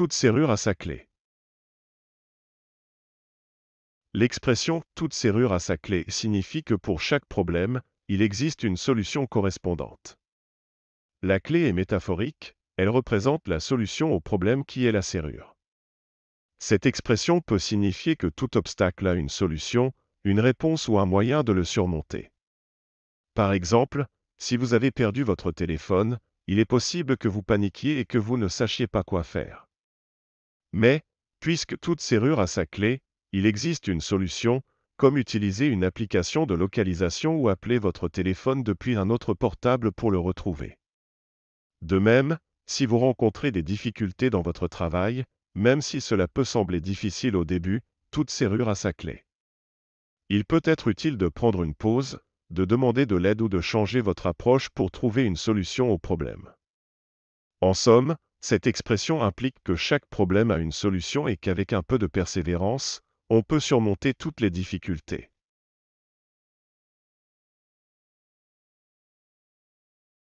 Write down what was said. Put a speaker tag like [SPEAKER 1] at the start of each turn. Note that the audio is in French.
[SPEAKER 1] toute serrure a sa clé. L'expression toute serrure a sa clé signifie que pour chaque problème, il existe une solution correspondante. La clé est métaphorique, elle représente la solution au problème qui est la serrure. Cette expression peut signifier que tout obstacle a une solution, une réponse ou un moyen de le surmonter. Par exemple, si vous avez perdu votre téléphone, il est possible que vous paniquiez et que vous ne sachiez pas quoi faire. Mais, puisque toute serrure a sa clé, il existe une solution, comme utiliser une application de localisation ou appeler votre téléphone depuis un autre portable pour le retrouver. De même, si vous rencontrez des difficultés dans votre travail, même si cela peut sembler difficile au début, toute serrure a sa clé. Il peut être utile de prendre une pause, de demander de l'aide ou de changer votre approche pour trouver une solution au problème. En somme, cette expression implique que chaque problème a une solution et qu'avec un peu de persévérance, on peut surmonter toutes les difficultés.